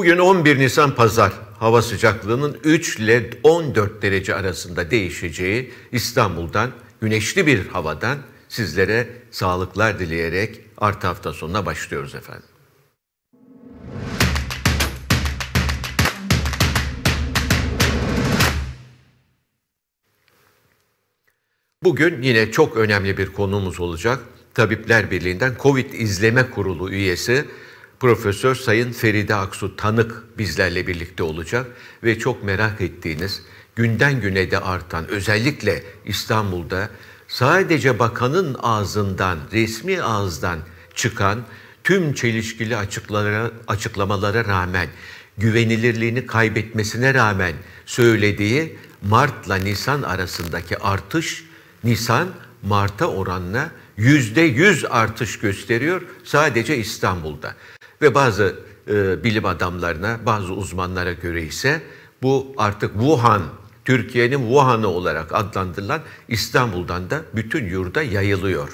Bugün 11 Nisan Pazar hava sıcaklığının 3 ile 14 derece arasında değişeceği İstanbul'dan güneşli bir havadan sizlere sağlıklar dileyerek artı hafta sonuna başlıyoruz efendim. Bugün yine çok önemli bir konumuz olacak. Tabipler Birliği'nden Covid İzleme Kurulu üyesi Profesör Sayın Feride Aksu Tanık bizlerle birlikte olacak ve çok merak ettiğiniz günden güne de artan özellikle İstanbul'da sadece bakanın ağzından, resmi ağızdan çıkan tüm çelişkili açıklara, açıklamalara rağmen güvenilirliğini kaybetmesine rağmen söylediği Mart'la Nisan arasındaki artış Nisan Mart'a oranla yüzde yüz artış gösteriyor sadece İstanbul'da. Ve bazı e, bilim adamlarına, bazı uzmanlara göre ise bu artık Wuhan, Türkiye'nin Wuhan'ı olarak adlandırılan İstanbul'dan da bütün yurda yayılıyor.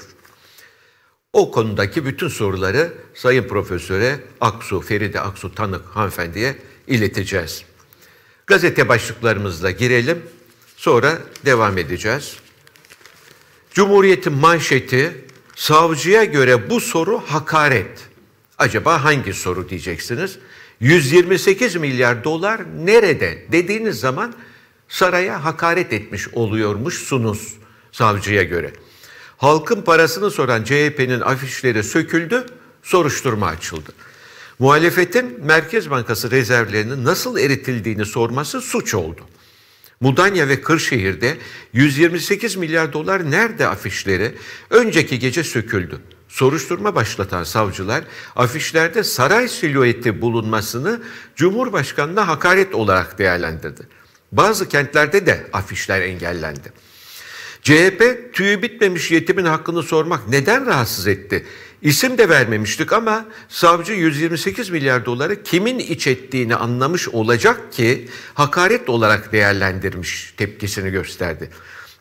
O konudaki bütün soruları Sayın Profesöre Aksu, Feride Aksu Tanık hanımefendiye ileteceğiz. Gazete başlıklarımızla girelim, sonra devam edeceğiz. Cumhuriyet'in manşeti savcıya göre bu soru hakaret. Acaba hangi soru diyeceksiniz? 128 milyar dolar nerede dediğiniz zaman saraya hakaret etmiş oluyormuşsunuz savcıya göre. Halkın parasını soran CHP'nin afişleri söküldü, soruşturma açıldı. Muhalefetin Merkez Bankası rezervlerinin nasıl eritildiğini sorması suç oldu. Mudanya ve Kırşehir'de 128 milyar dolar nerede afişleri önceki gece söküldü soruşturma başlatan savcılar afişlerde saray silüeti bulunmasını Cumhurbaşkanı'na hakaret olarak değerlendirdi. Bazı kentlerde de afişler engellendi. CHP tüyü bitmemiş yetimin hakkını sormak neden rahatsız etti? İsim de vermemiştik ama savcı 128 milyar doları kimin iç ettiğini anlamış olacak ki hakaret olarak değerlendirmiş tepkisini gösterdi.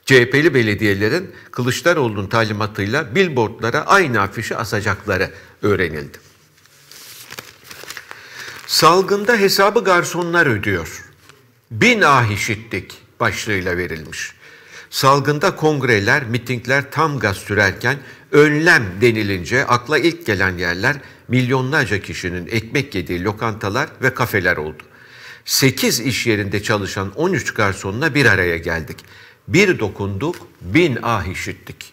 CHP'li belediyelerin Kılıçdaroğlu'nun talimatıyla billboardlara aynı afişi asacakları öğrenildi. Salgında hesabı garsonlar ödüyor. Bin ah işittik başlığıyla verilmiş. Salgında kongreler, mitingler tam gaz sürerken önlem denilince akla ilk gelen yerler milyonlarca kişinin ekmek yediği lokantalar ve kafeler oldu. 8 iş yerinde çalışan 13 garsonla bir araya geldik. Bir dokunduk, bin ah işittik.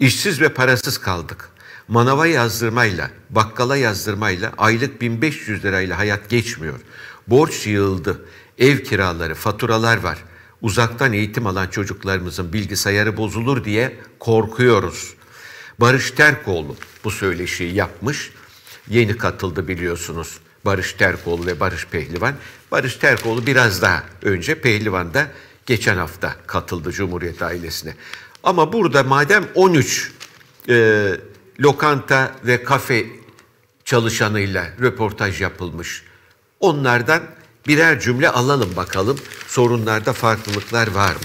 İşsiz ve parasız kaldık. Manava yazdırmayla, bakkala yazdırmayla, aylık 1500 lirayla hayat geçmiyor. Borç yığıldı. Ev kiraları, faturalar var. Uzaktan eğitim alan çocuklarımızın bilgisayarı bozulur diye korkuyoruz. Barış Terkoğlu bu söyleşiyi yapmış. Yeni katıldı biliyorsunuz. Barış Terkoğlu ve Barış Pehlivan. Barış Terkoğlu biraz daha önce Pehlivan da geçen hafta katıldı Cumhuriyet ailesine. Ama burada madem 13 e, lokanta ve kafe çalışanıyla röportaj yapılmış. Onlardan birer cümle alalım bakalım sorunlarda farklılıklar var mı?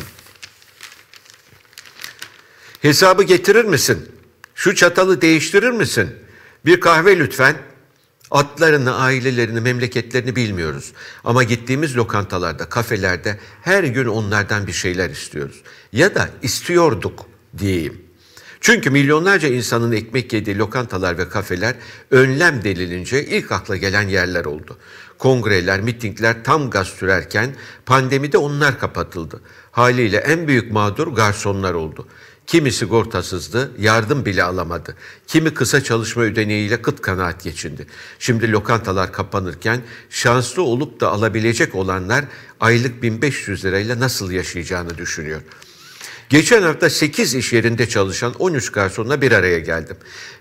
Hesabı getirir misin? Şu çatalı değiştirir misin? Bir kahve lütfen. Adlarını, ailelerini, memleketlerini bilmiyoruz. Ama gittiğimiz lokantalarda, kafelerde her gün onlardan bir şeyler istiyoruz. Ya da istiyorduk diyeyim. Çünkü milyonlarca insanın ekmek yediği lokantalar ve kafeler önlem delilince ilk akla gelen yerler oldu. Kongreler, mitingler tam gaz sürerken pandemide onlar kapatıldı. Haliyle en büyük mağdur garsonlar oldu. Kimi sigortasızdı, yardım bile alamadı. Kimi kısa çalışma ödeneğiyle kıt kanaat geçindi. Şimdi lokantalar kapanırken şanslı olup da alabilecek olanlar aylık 1500 lirayla nasıl yaşayacağını düşünüyor. Geçen hafta 8 iş yerinde çalışan 13 garsonla bir araya geldim.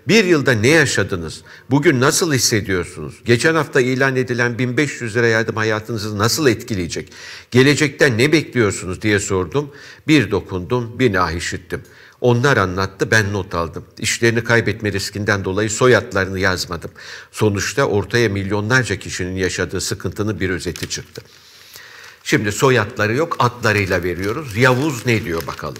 Bir yılda ne yaşadınız? Bugün nasıl hissediyorsunuz? Geçen hafta ilan edilen 1500 lira yardım hayatınızı nasıl etkileyecek? Gelecekten ne bekliyorsunuz diye sordum. Bir dokundum, bir ah işittim.'' Onlar anlattı, ben not aldım. İşlerini kaybetme riskinden dolayı soyadlarını yazmadım. Sonuçta ortaya milyonlarca kişinin yaşadığı sıkıntının bir özeti çıktı. Şimdi soyadları yok, adlarıyla veriyoruz. Yavuz ne diyor bakalım?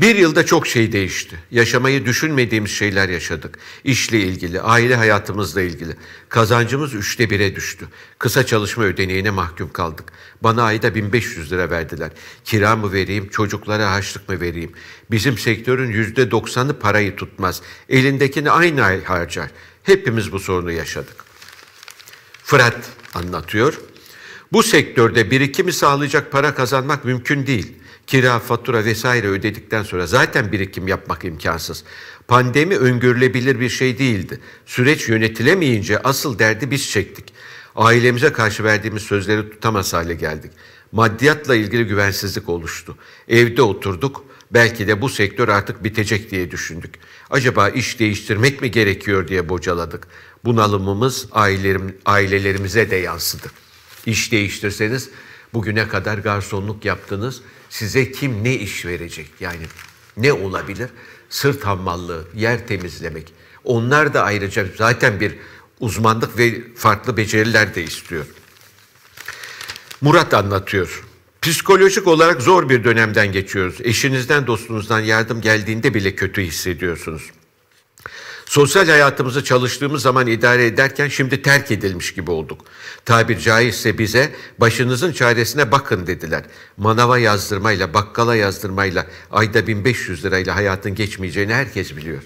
Bir yılda çok şey değişti. Yaşamayı düşünmediğimiz şeyler yaşadık. İşle ilgili, aile hayatımızla ilgili. Kazancımız üçte bire düştü. Kısa çalışma ödeneğine mahkum kaldık. Bana ayda 1500 lira verdiler. Kira mı vereyim, çocuklara harçlık mı vereyim? Bizim sektörün yüzde doksanı parayı tutmaz. Elindekini aynı ay harcar. Hepimiz bu sorunu yaşadık. Fırat anlatıyor. Bu sektörde birikimi sağlayacak para kazanmak mümkün değil.'' kira, fatura vesaire ödedikten sonra zaten birikim yapmak imkansız. Pandemi öngörülebilir bir şey değildi. Süreç yönetilemeyince asıl derdi biz çektik. Ailemize karşı verdiğimiz sözleri tutamaz hale geldik. Maddiyatla ilgili güvensizlik oluştu. Evde oturduk. Belki de bu sektör artık bitecek diye düşündük. Acaba iş değiştirmek mi gerekiyor diye bocaladık. Bunalımımız ailelerim, ailelerimize de yansıdı. İş değiştirseniz bugüne kadar garsonluk yaptınız size kim ne iş verecek? Yani ne olabilir? Sırt hammallığı, yer temizlemek. Onlar da ayrıca zaten bir uzmanlık ve farklı beceriler de istiyor. Murat anlatıyor. Psikolojik olarak zor bir dönemden geçiyoruz. Eşinizden, dostunuzdan yardım geldiğinde bile kötü hissediyorsunuz. Sosyal hayatımızı çalıştığımız zaman idare ederken şimdi terk edilmiş gibi olduk. Tabir caizse bize başınızın çaresine bakın dediler. Manava yazdırmayla, bakkala yazdırmayla, ayda 1500 lirayla hayatın geçmeyeceğini herkes biliyor.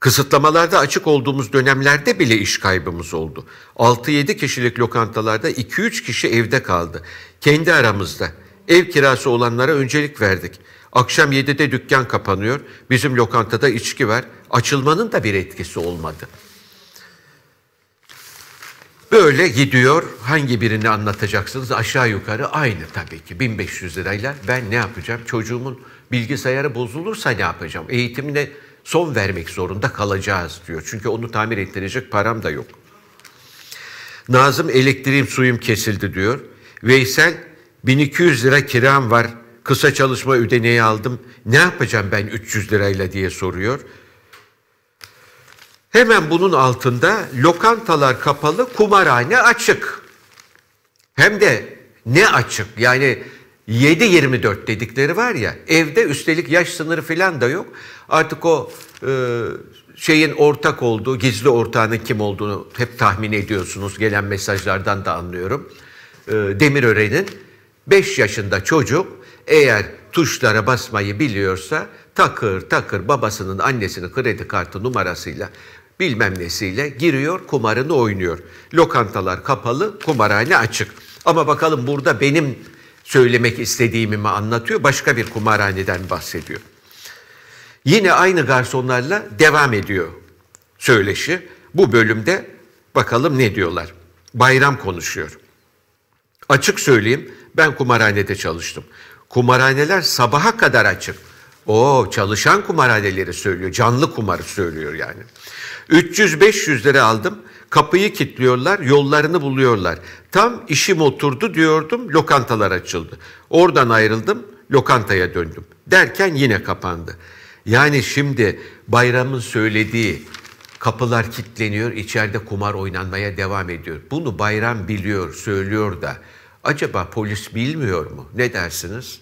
Kısıtlamalarda açık olduğumuz dönemlerde bile iş kaybımız oldu. 6-7 kişilik lokantalarda 2-3 kişi evde kaldı. Kendi aramızda ev kirası olanlara öncelik verdik. Akşam 7'de dükkan kapanıyor. Bizim lokantada içki var. Açılmanın da bir etkisi olmadı. Böyle gidiyor. Hangi birini anlatacaksınız? Aşağı yukarı aynı tabii ki. 1500 lirayla ben ne yapacağım? Çocuğumun bilgisayarı bozulursa ne yapacağım? Eğitimine son vermek zorunda kalacağız diyor. Çünkü onu tamir ettirecek param da yok. Nazım elektriğim suyum kesildi diyor. Veysel 1200 lira kiram var. Kısa çalışma ödeneği aldım. Ne yapacağım ben 300 lirayla diye soruyor. Hemen bunun altında lokantalar kapalı, kumarhane açık. Hem de ne açık yani 7-24 dedikleri var ya evde üstelik yaş sınırı falan da yok. Artık o e, şeyin ortak olduğu, gizli ortağının kim olduğunu hep tahmin ediyorsunuz. Gelen mesajlardan da anlıyorum. E, Demirören'in 5 yaşında çocuk eğer tuşlara basmayı biliyorsa takır takır babasının annesinin kredi kartı numarasıyla bilmem nesiyle giriyor kumarını oynuyor. Lokantalar kapalı, kumarhane açık. Ama bakalım burada benim söylemek istediğimi mi anlatıyor, başka bir kumarhaneden bahsediyor. Yine aynı garsonlarla devam ediyor söyleşi. Bu bölümde bakalım ne diyorlar. Bayram konuşuyor. Açık söyleyeyim ben kumarhanede çalıştım. Kumarhaneler sabaha kadar açık. O çalışan kumarhaneleri söylüyor. Canlı kumarı söylüyor yani. 300-500 lira aldım. Kapıyı kilitliyorlar, yollarını buluyorlar. Tam işim oturdu diyordum, lokantalar açıldı. Oradan ayrıldım, lokantaya döndüm. Derken yine kapandı. Yani şimdi bayramın söylediği kapılar kilitleniyor, içeride kumar oynanmaya devam ediyor. Bunu bayram biliyor, söylüyor da. Acaba polis bilmiyor mu? Ne dersiniz?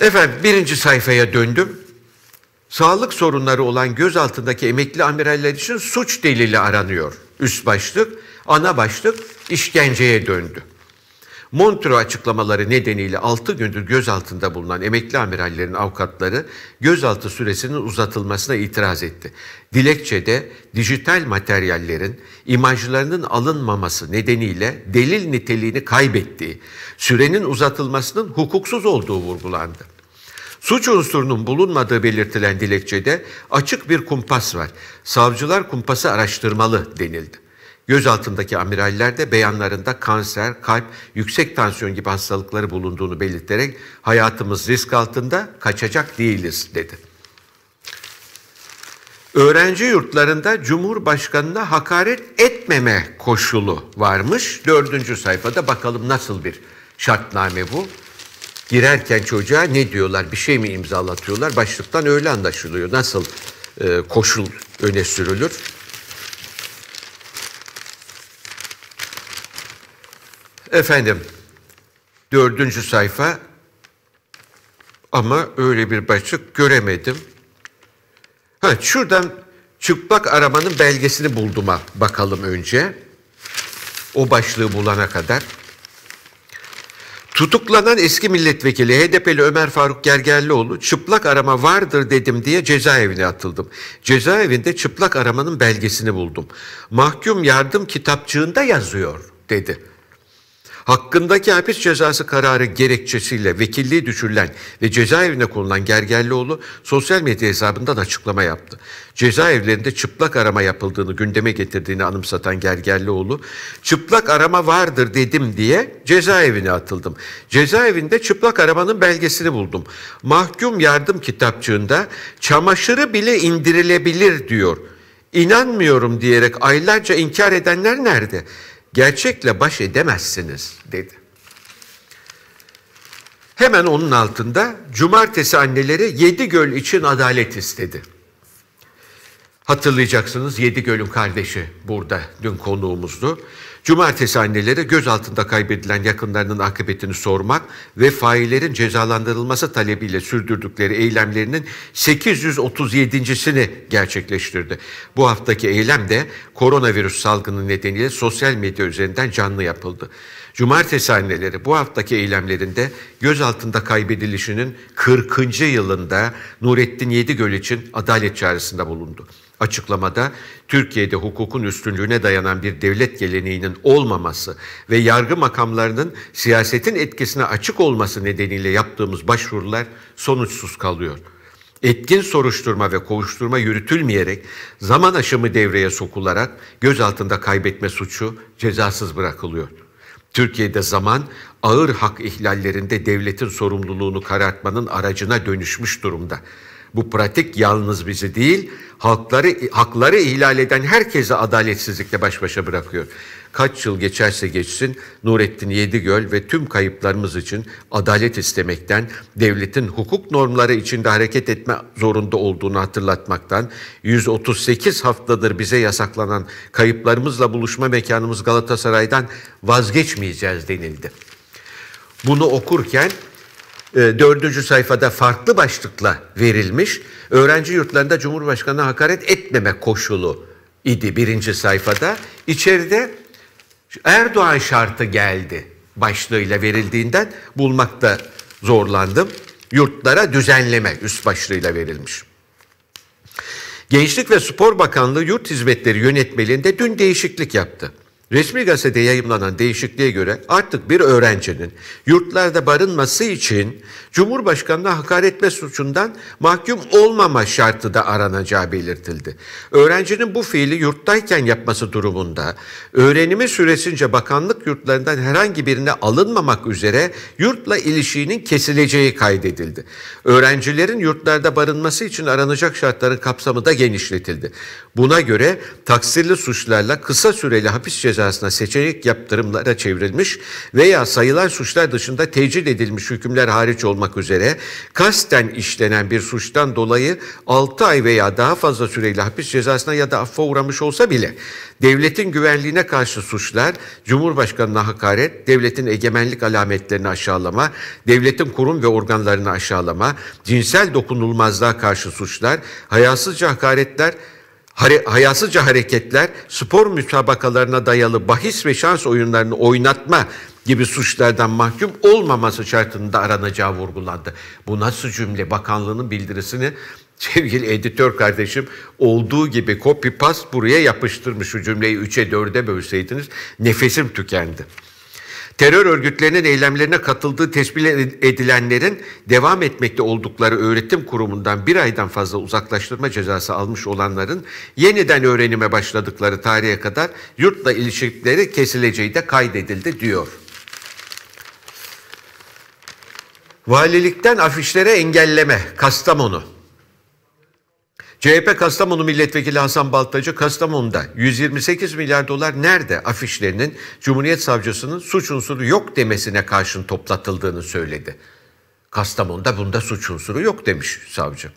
Efendim birinci sayfaya döndüm sağlık sorunları olan gözaltındaki emekli amiraller için suç delili aranıyor. Üst başlık, ana başlık işkenceye döndü. Montreux açıklamaları nedeniyle 6 gündür gözaltında bulunan emekli amirallerin avukatları gözaltı süresinin uzatılmasına itiraz etti. Dilekçede dijital materyallerin imajlarının alınmaması nedeniyle delil niteliğini kaybettiği, sürenin uzatılmasının hukuksuz olduğu vurgulandı. Suç unsurunun bulunmadığı belirtilen dilekçede açık bir kumpas var. Savcılar kumpası araştırmalı denildi. Gözaltındaki amiraller de beyanlarında kanser, kalp, yüksek tansiyon gibi hastalıkları bulunduğunu belirterek hayatımız risk altında kaçacak değiliz dedi. Öğrenci yurtlarında Cumhurbaşkanı'na hakaret etmeme koşulu varmış. Dördüncü sayfada bakalım nasıl bir şartname bu girerken çocuğa ne diyorlar bir şey mi imzalatıyorlar başlıktan öyle anlaşılıyor nasıl e, koşul öne sürülür efendim dördüncü sayfa ama öyle bir başlık göremedim ha şuradan çıplak arabanın belgesini bulduma bakalım önce o başlığı bulana kadar Tutuklanan eski milletvekili HDP'li Ömer Faruk Gergerlioğlu çıplak arama vardır dedim diye cezaevine atıldım. Cezaevinde çıplak aramanın belgesini buldum. Mahkum yardım kitapçığında yazıyor dedi hakkındaki hapis cezası kararı gerekçesiyle vekilliği düşürülen ve cezaevine konulan Gergerlioğlu sosyal medya hesabından açıklama yaptı. Cezaevlerinde çıplak arama yapıldığını gündeme getirdiğini anımsatan Gergerlioğlu, çıplak arama vardır dedim diye cezaevine atıldım. Cezaevinde çıplak aramanın belgesini buldum. Mahkum yardım kitapçığında çamaşırı bile indirilebilir diyor. İnanmıyorum diyerek aylarca inkar edenler nerede? gerçekle baş edemezsiniz dedi. Hemen onun altında cumartesi anneleri yedi göl için adalet istedi. Hatırlayacaksınız Yedi Göl'ün kardeşi burada dün konuğumuzdu. Cumartesi annelere altında kaybedilen yakınlarının akıbetini sormak ve faillerin cezalandırılması talebiyle sürdürdükleri eylemlerinin 837.sini gerçekleştirdi. Bu haftaki eylem de koronavirüs salgını nedeniyle sosyal medya üzerinden canlı yapıldı. Cumartesi anneleri bu haftaki eylemlerinde göz altında kaybedilişinin 40. yılında Nurettin Yedigöl için adalet çağrısında bulundu. Açıklamada Türkiye'de hukukun üstünlüğüne dayanan bir devlet geleneğinin olmaması ve yargı makamlarının siyasetin etkisine açık olması nedeniyle yaptığımız başvurular sonuçsuz kalıyor. Etkin soruşturma ve kovuşturma yürütülmeyerek zaman aşımı devreye sokularak gözaltında kaybetme suçu cezasız bırakılıyor. Türkiye'de zaman ağır hak ihlallerinde devletin sorumluluğunu karartmanın aracına dönüşmüş durumda. Bu pratik yalnız bizi değil, halkları hakları ihlal eden herkese adaletsizlikle baş başa bırakıyor. Kaç yıl geçerse geçsin Nurettin Yedigöl ve tüm kayıplarımız için adalet istemekten, devletin hukuk normları içinde hareket etme zorunda olduğunu hatırlatmaktan, 138 haftadır bize yasaklanan kayıplarımızla buluşma mekanımız Galatasaray'dan vazgeçmeyeceğiz denildi. Bunu okurken e, dördüncü sayfada farklı başlıkla verilmiş. Öğrenci yurtlarında Cumhurbaşkanı'na hakaret etmeme koşulu idi birinci sayfada. İçeride Erdoğan şartı geldi başlığıyla verildiğinden bulmakta zorlandım. Yurtlara düzenleme üst başlığıyla verilmiş. Gençlik ve Spor Bakanlığı Yurt Hizmetleri Yönetmeliğinde dün değişiklik yaptı. Resmi gazetede yayımlanan değişikliğe göre artık bir öğrencinin yurtlarda barınması için Cumhurbaşkanı'na hakaret etme suçundan mahkum olmama şartı da aranacağı belirtildi. Öğrencinin bu fiili yurttayken yapması durumunda öğrenimi süresince bakanlık yurtlarından herhangi birine alınmamak üzere yurtla ilişiğinin kesileceği kaydedildi. Öğrencilerin yurtlarda barınması için aranacak şartların kapsamı da genişletildi. Buna göre taksirli suçlarla kısa süreli hapis cezası cezasına seçenek yaptırımlara çevrilmiş veya sayılan suçlar dışında tecil edilmiş hükümler hariç olmak üzere kasten işlenen bir suçtan dolayı 6 ay veya daha fazla süreyle hapis cezasına ya da affa uğramış olsa bile devletin güvenliğine karşı suçlar, Cumhurbaşkanına hakaret, devletin egemenlik alametlerini aşağılama, devletin kurum ve organlarını aşağılama, cinsel dokunulmazlığa karşı suçlar, hayasızca hakaretler, hayasızca hareketler, spor müsabakalarına dayalı bahis ve şans oyunlarını oynatma gibi suçlardan mahkum olmaması şartında aranacağı vurgulandı. Bu nasıl cümle? Bakanlığının bildirisini sevgili editör kardeşim olduğu gibi copy paste buraya yapıştırmış şu cümleyi 3'e 4'e bölseydiniz nefesim tükendi terör örgütlerinin eylemlerine katıldığı tespit edilenlerin devam etmekte oldukları öğretim kurumundan bir aydan fazla uzaklaştırma cezası almış olanların yeniden öğrenime başladıkları tarihe kadar yurtla ilişkileri kesileceği de kaydedildi diyor. Valilikten afişlere engelleme Kastamonu. CHP Kastamonu Milletvekili Hasan Baltacı Kastamonu'da 128 milyar dolar nerede afişlerinin Cumhuriyet Savcısının suç unsuru yok demesine karşın toplatıldığını söyledi. Kastamonu'da bunda suç unsuru yok demiş savcı.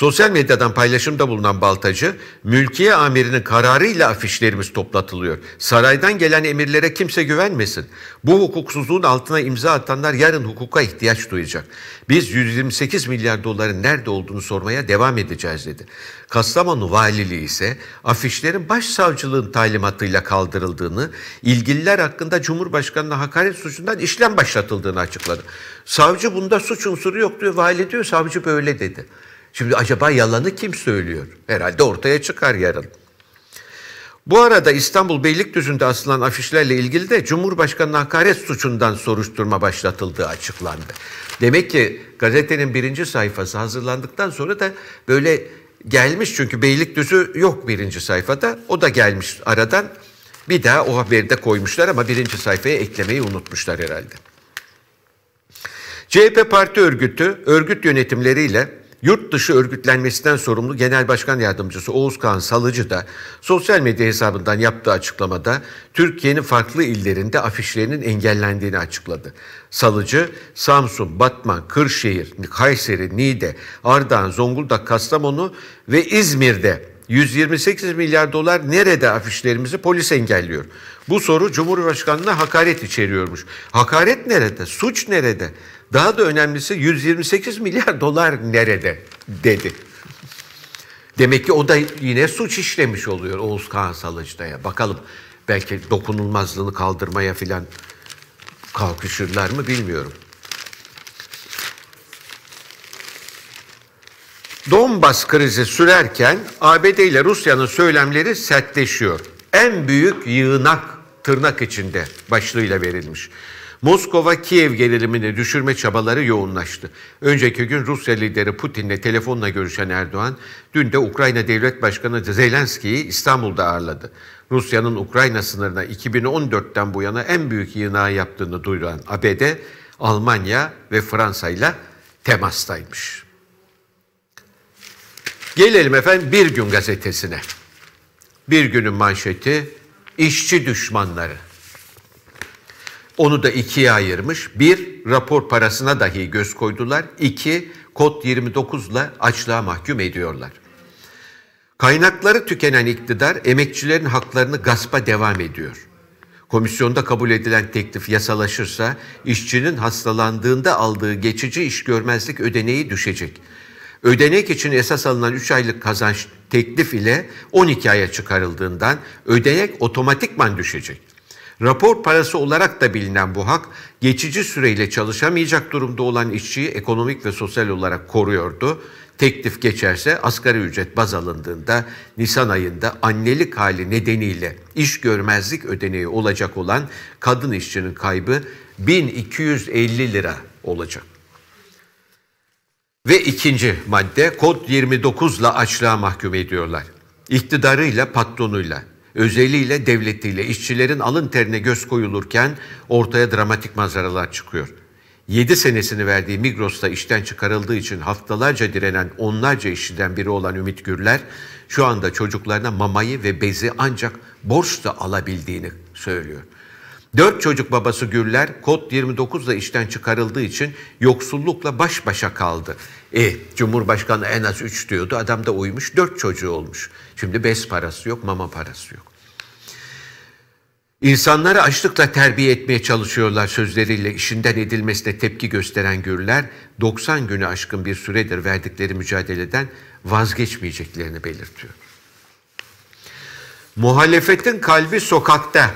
Sosyal medyadan paylaşımda bulunan Baltacı, mülkiye amirinin kararıyla afişlerimiz toplatılıyor. Saraydan gelen emirlere kimse güvenmesin. Bu hukuksuzluğun altına imza atanlar yarın hukuka ihtiyaç duyacak. Biz 128 milyar doların nerede olduğunu sormaya devam edeceğiz dedi. Kastamonu Valiliği ise afişlerin başsavcılığın talimatıyla kaldırıldığını, ilgililer hakkında Cumhurbaşkanı'na hakaret suçundan işlem başlatıldığını açıkladı. Savcı bunda suç unsuru yok diyor, vali diyor, savcı böyle dedi. Şimdi acaba yalanı kim söylüyor? Herhalde ortaya çıkar yarın. Bu arada İstanbul Beylikdüzü'nde asılan afişlerle ilgili de Cumhurbaşkanı hakaret suçundan soruşturma başlatıldığı açıklandı. Demek ki gazetenin birinci sayfası hazırlandıktan sonra da böyle gelmiş çünkü Beylikdüzü yok birinci sayfada. O da gelmiş aradan. Bir daha o haberi de koymuşlar ama birinci sayfaya eklemeyi unutmuşlar herhalde. CHP parti örgütü örgüt yönetimleriyle yurt dışı örgütlenmesinden sorumlu Genel Başkan Yardımcısı Oğuzkan Salıcı da sosyal medya hesabından yaptığı açıklamada Türkiye'nin farklı illerinde afişlerinin engellendiğini açıkladı. Salıcı, Samsun, Batman, Kırşehir, Kayseri, Niğde, Ardahan, Zonguldak, Kastamonu ve İzmir'de 128 milyar dolar nerede afişlerimizi polis engelliyor. Bu soru Cumhurbaşkanına hakaret içeriyormuş. Hakaret nerede? Suç nerede? Daha da önemlisi 128 milyar dolar nerede dedi. Demek ki o da yine suç işlemiş oluyor Oğuz Kağan Salıcı'ya. Bakalım belki dokunulmazlığını kaldırmaya filan kalkışırlar mı bilmiyorum. Donbas krizi sürerken ABD ile Rusya'nın söylemleri sertleşiyor. En büyük yığınak tırnak içinde başlığıyla verilmiş. Moskova-Kiev gerilimini düşürme çabaları yoğunlaştı. Önceki gün Rusya lideri Putin'le telefonla görüşen Erdoğan, dün de Ukrayna Devlet Başkanı Zelenski'yi İstanbul'da ağırladı. Rusya'nın Ukrayna sınırına 2014'ten bu yana en büyük yığınağı yaptığını duyuran ABD, Almanya ve Fransa ile temastaymış. Gelelim efendim Bir Gün gazetesine. Bir günün manşeti işçi düşmanları. Onu da ikiye ayırmış. Bir, rapor parasına dahi göz koydular. İki, kod 29 ile açlığa mahkum ediyorlar. Kaynakları tükenen iktidar emekçilerin haklarını gaspa devam ediyor. Komisyonda kabul edilen teklif yasalaşırsa işçinin hastalandığında aldığı geçici iş görmezlik ödeneği düşecek. Ödenek için esas alınan 3 aylık kazanç teklif ile 12 aya çıkarıldığından ödenek otomatikman düşecek. Rapor parası olarak da bilinen bu hak geçici süreyle çalışamayacak durumda olan işçiyi ekonomik ve sosyal olarak koruyordu. Teklif geçerse asgari ücret baz alındığında Nisan ayında annelik hali nedeniyle iş görmezlik ödeneği olacak olan kadın işçinin kaybı 1250 lira olacak. Ve ikinci madde kod 29 ile açlığa mahkum ediyorlar. İktidarıyla patronuyla Özeliyle, devletiyle, işçilerin alın terine göz koyulurken ortaya dramatik manzaralar çıkıyor. 7 senesini verdiği Migros'ta işten çıkarıldığı için haftalarca direnen onlarca işçiden biri olan Ümit Gürler şu anda çocuklarına mamayı ve bezi ancak borçla alabildiğini söylüyor. Dört çocuk babası Gürler kod 29'da işten çıkarıldığı için yoksullukla baş başa kaldı. E, Cumhurbaşkanı en az 3 diyordu adam da uymuş dört çocuğu olmuş. Şimdi bez parası yok, mama parası yok. İnsanları açlıkla terbiye etmeye çalışıyorlar sözleriyle işinden edilmesine tepki gösteren gürler 90 günü aşkın bir süredir verdikleri mücadeleden vazgeçmeyeceklerini belirtiyor. Muhalefetin kalbi sokakta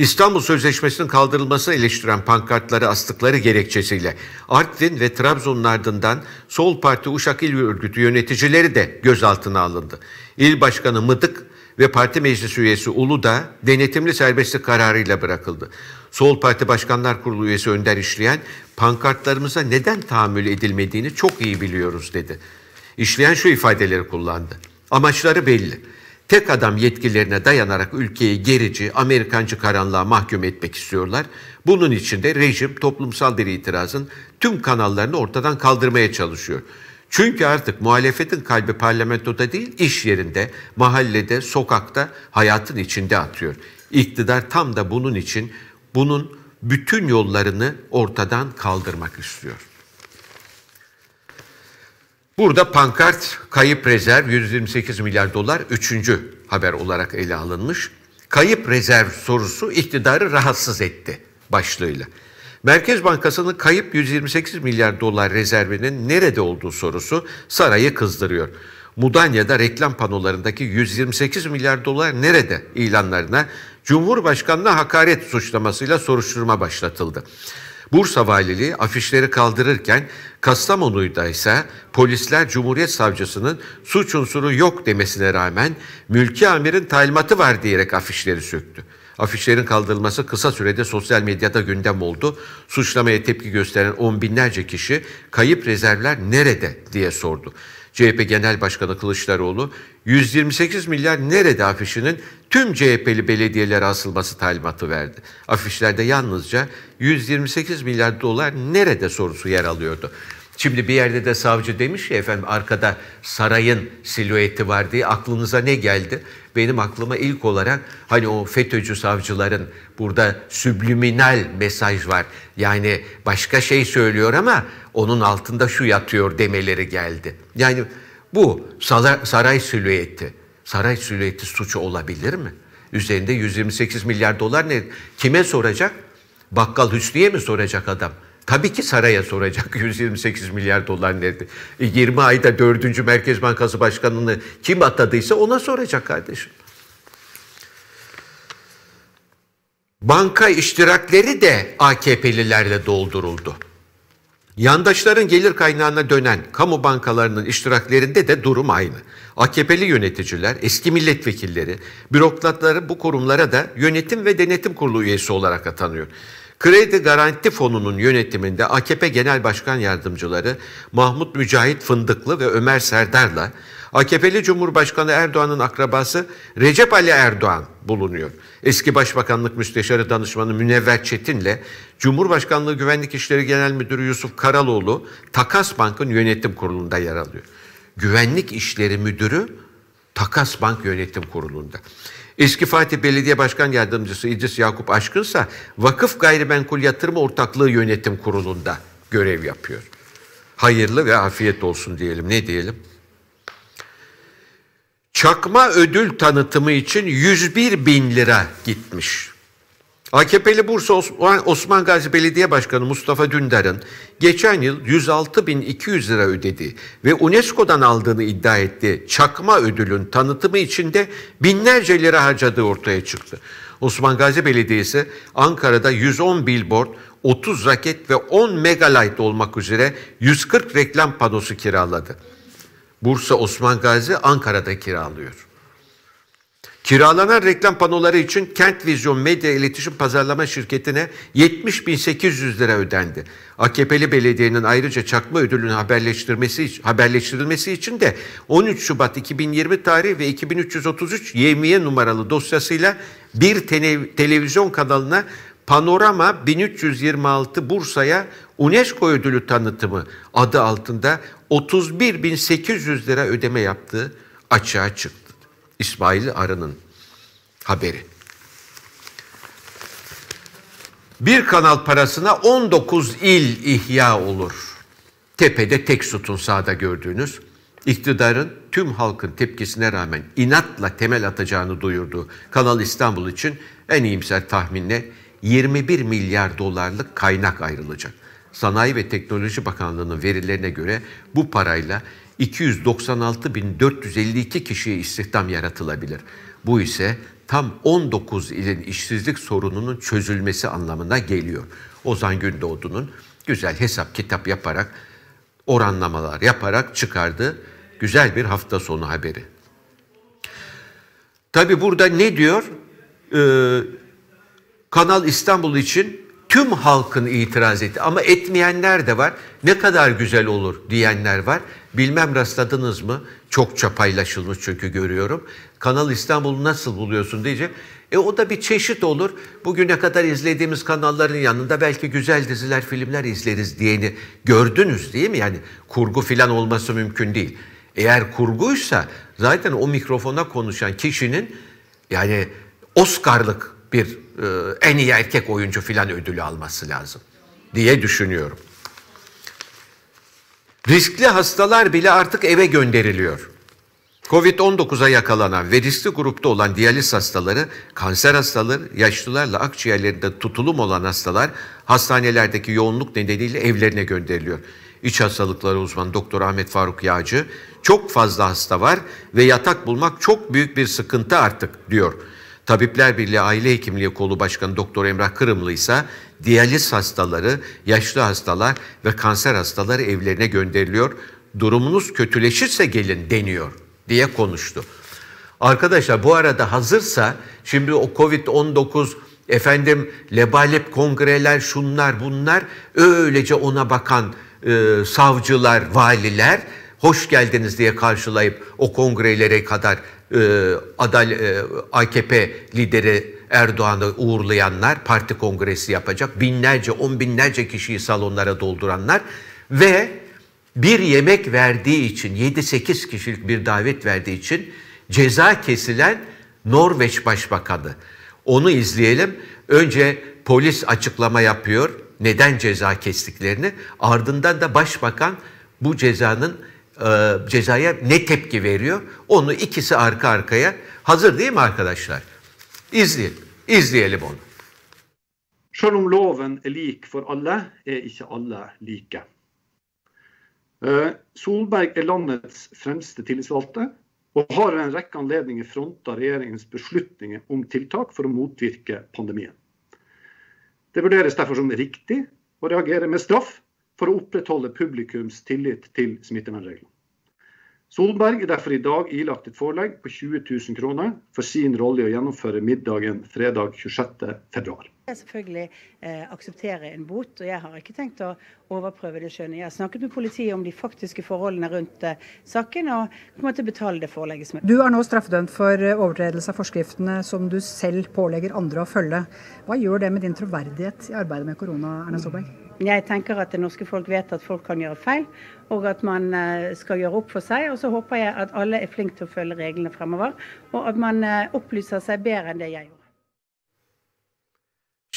İstanbul Sözleşmesi'nin kaldırılmasını eleştiren pankartları astıkları gerekçesiyle Artvin ve Trabzon'un ardından Sol Parti Uşak İl Örgütü yöneticileri de gözaltına alındı. İl Başkanı Mıdık ve parti meclis üyesi Ulu da denetimli serbestlik kararıyla bırakıldı. Sol Parti Başkanlar Kurulu üyesi Önder İşleyen pankartlarımıza neden tahammül edilmediğini çok iyi biliyoruz dedi. İşleyen şu ifadeleri kullandı. Amaçları belli tek adam yetkilerine dayanarak ülkeyi gerici, Amerikancı karanlığa mahkum etmek istiyorlar. Bunun için de rejim toplumsal bir itirazın tüm kanallarını ortadan kaldırmaya çalışıyor. Çünkü artık muhalefetin kalbi parlamentoda değil, iş yerinde, mahallede, sokakta, hayatın içinde atıyor. İktidar tam da bunun için bunun bütün yollarını ortadan kaldırmak istiyor. Burada pankart kayıp rezerv 128 milyar dolar üçüncü haber olarak ele alınmış. Kayıp rezerv sorusu iktidarı rahatsız etti başlığıyla. Merkez Bankası'nın kayıp 128 milyar dolar rezervinin nerede olduğu sorusu sarayı kızdırıyor. Mudanya'da reklam panolarındaki 128 milyar dolar nerede ilanlarına Cumhurbaşkanına hakaret suçlamasıyla soruşturma başlatıldı. Bursa Valiliği afişleri kaldırırken Kastamonu'da ise polisler Cumhuriyet Savcısının suç unsuru yok demesine rağmen mülki amirin talimatı var diyerek afişleri söktü. Afişlerin kaldırılması kısa sürede sosyal medyada gündem oldu. Suçlamaya tepki gösteren on binlerce kişi kayıp rezervler nerede diye sordu. CHP Genel Başkanı Kılıçdaroğlu 128 milyar nerede afişinin tüm CHP'li belediyelere asılması talimatı verdi. Afişlerde yalnızca 128 milyar dolar nerede sorusu yer alıyordu. Şimdi bir yerde de savcı demiş ya efendim arkada sarayın silüeti var diye aklınıza ne geldi? Benim aklıma ilk olarak hani o FETÖ'cü savcıların burada sübliminal mesaj var. Yani başka şey söylüyor ama onun altında şu yatıyor demeleri geldi. Yani bu saray silüeti. Saray silüeti suçu olabilir mi? Üzerinde 128 milyar dolar ne? Kime soracak? Bakkal Hüsnü'ye mi soracak adam? Tabii ki saraya soracak 128 milyar dolar nerede? 20 ayda 4. Merkez Bankası Başkanı'nı kim atadıysa ona soracak kardeşim. Banka iştirakleri de AKP'lilerle dolduruldu. Yandaşların gelir kaynağına dönen kamu bankalarının iştiraklerinde de durum aynı. AKP'li yöneticiler, eski milletvekilleri, bürokratları bu kurumlara da yönetim ve denetim kurulu üyesi olarak atanıyor. Kredi Garanti Fonu'nun yönetiminde AKP Genel Başkan Yardımcıları Mahmut Mücahit Fındıklı ve Ömer Serdar'la AKP'li Cumhurbaşkanı Erdoğan'ın akrabası Recep Ali Erdoğan bulunuyor. Eski Başbakanlık Müsteşarı Danışmanı Münevver Çetin'le Cumhurbaşkanlığı Güvenlik İşleri Genel Müdürü Yusuf Karaloğlu Takas Bank'ın yönetim kurulunda yer alıyor. Güvenlik İşleri Müdürü Takas Bank Yönetim Kurulu'nda. Eski Fatih Belediye Başkan Yardımcısı İdris Yakup Aşkın ise Vakıf Gayrimenkul Yatırım Ortaklığı Yönetim Kurulu'nda görev yapıyor. Hayırlı ve afiyet olsun diyelim. Ne diyelim? çakma ödül tanıtımı için 101 bin lira gitmiş. AKP'li Bursa Osman, Osman Gazi Belediye Başkanı Mustafa Dündar'ın geçen yıl 106.200 lira ödediği ve UNESCO'dan aldığını iddia ettiği çakma ödülün tanıtımı için de binlerce lira harcadığı ortaya çıktı. Osman Gazi Belediyesi Ankara'da 110 billboard, 30 raket ve 10 megalight olmak üzere 140 reklam panosu kiraladı. Bursa Osman Gazi Ankara'da kiralıyor. Kiralanan reklam panoları için Kent Vizyon Medya İletişim Pazarlama Şirketi'ne 70.800 lira ödendi. AKP'li belediyenin ayrıca çakma ödülünün haberleştirmesi, haberleştirilmesi için de 13 Şubat 2020 tarihi ve 2333 YMY numaralı dosyasıyla bir televizyon kanalına Panorama 1326 Bursa'ya UNESCO ödülü tanıtımı adı altında 31.800 lira ödeme yaptığı açığa çıktı. İsmail Arı'nın haberi. Bir kanal parasına 19 il ihya olur. Tepede tek sütun sağda gördüğünüz iktidarın tüm halkın tepkisine rağmen inatla temel atacağını duyurdu. Kanal İstanbul için en iyimser tahminle 21 milyar dolarlık kaynak ayrılacak. Sanayi ve Teknoloji Bakanlığı'nın verilerine göre bu parayla 296.452 kişiye istihdam yaratılabilir. Bu ise tam 19 ilin işsizlik sorununun çözülmesi anlamına geliyor. Ozan Gündoğdu'nun güzel hesap kitap yaparak, oranlamalar yaparak çıkardığı güzel bir hafta sonu haberi. Tabi burada ne diyor? Ee, Kanal İstanbul için tüm halkın itiraz etti ama etmeyenler de var. Ne kadar güzel olur diyenler var. Bilmem rastladınız mı? Çokça paylaşılmış çünkü görüyorum. Kanal İstanbul'u nasıl buluyorsun diyeceğim. E o da bir çeşit olur. Bugüne kadar izlediğimiz kanalların yanında belki güzel diziler, filmler izleriz diyeni gördünüz değil mi? Yani kurgu filan olması mümkün değil. Eğer kurguysa zaten o mikrofona konuşan kişinin yani Oscar'lık bir e, en iyi erkek oyuncu filan ödülü alması lazım diye düşünüyorum. Riskli hastalar bile artık eve gönderiliyor. Covid-19'a yakalanan ve riskli grupta olan diyaliz hastaları, kanser hastaları, yaşlılarla akciğerlerinde tutulum olan hastalar hastanelerdeki yoğunluk nedeniyle evlerine gönderiliyor. İç hastalıkları uzmanı Doktor Ahmet Faruk Yağcı, çok fazla hasta var ve yatak bulmak çok büyük bir sıkıntı artık diyor. Tabipler Birliği Aile Hekimliği Kolu Başkanı Doktor Emrah Kırımlı ise diyaliz hastaları, yaşlı hastalar ve kanser hastaları evlerine gönderiliyor. Durumunuz kötüleşirse gelin deniyor diye konuştu. Arkadaşlar bu arada hazırsa şimdi o Covid-19 efendim lebalep kongreler şunlar bunlar öylece ona bakan e, savcılar, valiler hoş geldiniz diye karşılayıp o kongrelere kadar e, adal e, AKP lideri Erdoğan'ı uğurlayanlar parti kongresi yapacak. Binlerce, on binlerce kişiyi salonlara dolduranlar ve bir yemek verdiği için 7-8 kişilik bir davet verdiği için ceza kesilen Norveç Başbakanı. Onu izleyelim. Önce polis açıklama yapıyor neden ceza kestiklerini. Ardından da başbakan bu cezanın E, cezaya ne tepki veriyor? Onu ikisi arka arkaya. Hazır değil mi arkadaşlar? İzleyelim. İzleyelim onu. Selv om loven er lik for alle, er ikke alle like. E, Solberg er landets fremste tillitsvalgte og har en rekke anledninger fronta regjeringens beslutninger om tiltak for å motvirke pandemien. Det vurderes derfor som riktig å reagere med straff for å opprettholde publikums tillit til smittevernreglene. Solberg er derfor i dag ilagt et forelegg på 20 000 kroner for sin rolle i å gjennomføre middagen fredag 26.2. Jeg selvfølgelig eh, aksepterer en bot, og jeg har ikke tenkt å overprøve det skjønne. Jeg har snakket med politiet om de faktiske forholdene rundt eh, saken, og kommer til å betale det forelegget som er. Du er nå straffedømt for eh, overtredelse av forskriftene som du selv pålegger andre å følge. Hva gjør det med din troverdighet i arbeidet med korona, Erna Solberg? Jeg tenker at det norske folk vet at folk kan gjøre feil, og at man eh, skal gjøre opp for seg. Og så håper jeg at alle er flinke til å følge reglene fremover, og at man eh, opplyser seg bedre enn det jeg gjorde.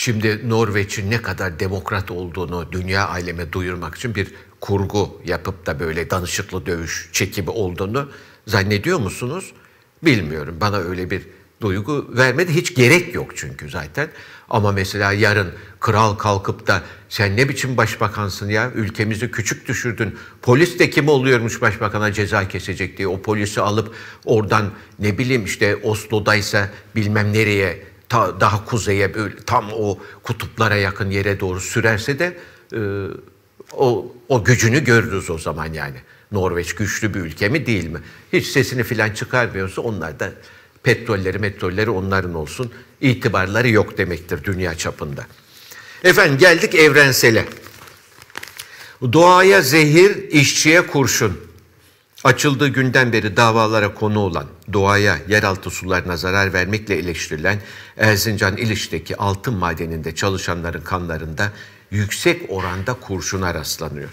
Şimdi Norveç'in ne kadar demokrat olduğunu dünya aleme duyurmak için bir kurgu yapıp da böyle danışıklı dövüş çekimi olduğunu zannediyor musunuz? Bilmiyorum. Bana öyle bir duygu vermedi. Hiç gerek yok çünkü zaten. Ama mesela yarın kral kalkıp da sen ne biçim başbakansın ya ülkemizi küçük düşürdün. Polis de kim oluyormuş başbakana ceza kesecek diye o polisi alıp oradan ne bileyim işte Oslo'daysa bilmem nereye ta, daha kuzeye böyle tam o kutuplara yakın yere doğru sürerse de e, o, o gücünü görürüz o zaman yani. Norveç güçlü bir ülke mi değil mi? Hiç sesini filan çıkarmıyorsa onlar da petrolleri metrolleri onların olsun itibarları yok demektir dünya çapında. Efendim geldik evrensele. Doğaya zehir, işçiye kurşun. Açıldığı günden beri davalara konu olan, doğaya, yeraltı sularına zarar vermekle eleştirilen Erzincan İliş'teki altın madeninde çalışanların kanlarında yüksek oranda kurşuna rastlanıyor.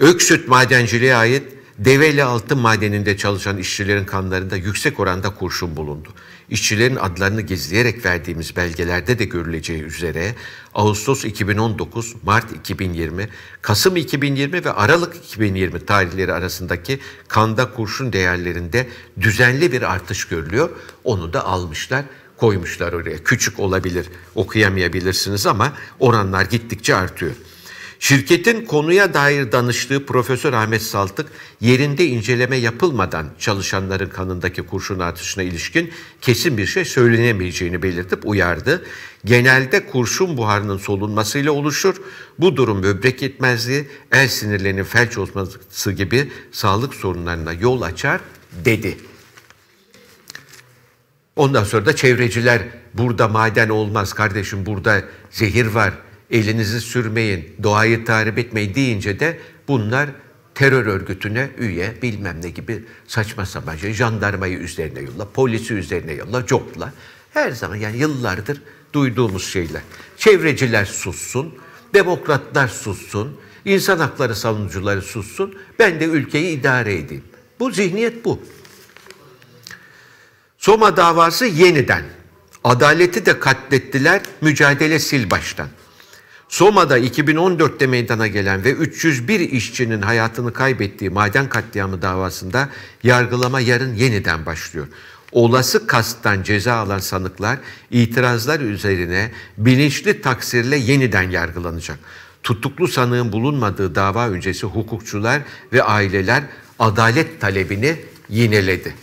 Öksüt madenciliğe ait Develi altın madeninde çalışan işçilerin kanlarında yüksek oranda kurşun bulundu. İşçilerin adlarını gizleyerek verdiğimiz belgelerde de görüleceği üzere Ağustos 2019, Mart 2020, Kasım 2020 ve Aralık 2020 tarihleri arasındaki kanda kurşun değerlerinde düzenli bir artış görülüyor. Onu da almışlar koymuşlar oraya. Küçük olabilir, okuyamayabilirsiniz ama oranlar gittikçe artıyor. Şirketin konuya dair danıştığı Profesör Ahmet Saltık yerinde inceleme yapılmadan çalışanların kanındaki kurşun artışına ilişkin kesin bir şey söylenemeyeceğini belirtip uyardı. Genelde kurşun buharının solunmasıyla oluşur. Bu durum böbrek yetmezliği, el sinirlerinin felç olması gibi sağlık sorunlarına yol açar dedi. Ondan sonra da çevreciler burada maden olmaz kardeşim burada zehir var.'' elinizi sürmeyin, doğayı tahrip etmeyin deyince de bunlar terör örgütüne üye bilmem ne gibi saçma sapan şey. Jandarmayı üzerine yolla, polisi üzerine yolla, copla. Her zaman yani yıllardır duyduğumuz şeyler. Çevreciler sussun, demokratlar sussun, insan hakları savunucuları sussun. Ben de ülkeyi idare edeyim. Bu zihniyet bu. Soma davası yeniden. Adaleti de katlettiler, mücadele sil baştan. Soma'da 2014'te meydana gelen ve 301 işçinin hayatını kaybettiği maden katliamı davasında yargılama yarın yeniden başlıyor. Olası kasttan ceza alan sanıklar itirazlar üzerine bilinçli taksirle yeniden yargılanacak. Tutuklu sanığın bulunmadığı dava öncesi hukukçular ve aileler adalet talebini yineledi.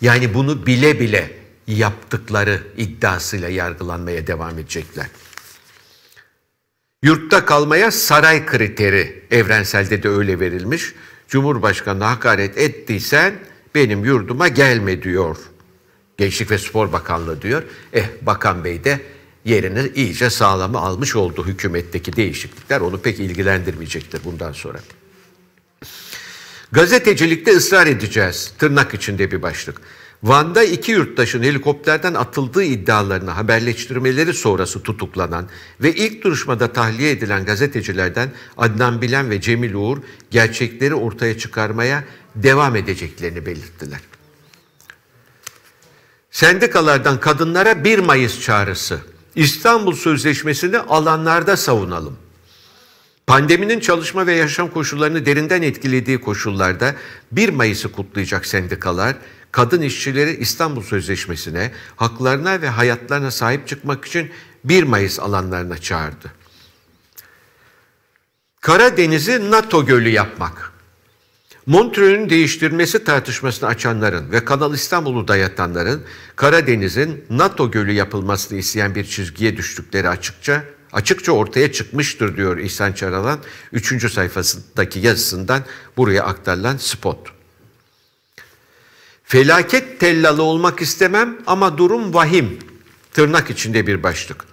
Yani bunu bile bile yaptıkları iddiasıyla yargılanmaya devam edecekler. Yurtta kalmaya saray kriteri evrenselde de öyle verilmiş. Cumhurbaşkanı hakaret ettiysen benim yurduma gelme diyor. Gençlik ve Spor Bakanlığı diyor. Eh Bakan Bey de yerini iyice sağlamı almış oldu hükümetteki değişiklikler. Onu pek ilgilendirmeyecektir bundan sonra. Gazetecilikte ısrar edeceğiz. Tırnak içinde bir başlık. Van'da iki yurttaşın helikopterden atıldığı iddialarını haberleştirmeleri sonrası tutuklanan ve ilk duruşmada tahliye edilen gazetecilerden Adnan Bilen ve Cemil Uğur gerçekleri ortaya çıkarmaya devam edeceklerini belirttiler. Sendikalardan kadınlara 1 Mayıs çağrısı. İstanbul Sözleşmesi'ni alanlarda savunalım. Pandeminin çalışma ve yaşam koşullarını derinden etkilediği koşullarda 1 Mayıs'ı kutlayacak sendikalar kadın işçileri İstanbul Sözleşmesi'ne, haklarına ve hayatlarına sahip çıkmak için 1 Mayıs alanlarına çağırdı. Karadeniz'i NATO gölü yapmak. Montreux'ün değiştirmesi tartışmasını açanların ve Kanal İstanbul'u dayatanların Karadeniz'in NATO gölü yapılmasını isteyen bir çizgiye düştükleri açıkça açıkça ortaya çıkmıştır diyor İhsan Çaralan 3. sayfasındaki yazısından buraya aktarılan spot. Felaket tellalı olmak istemem ama durum vahim. Tırnak içinde bir başlık.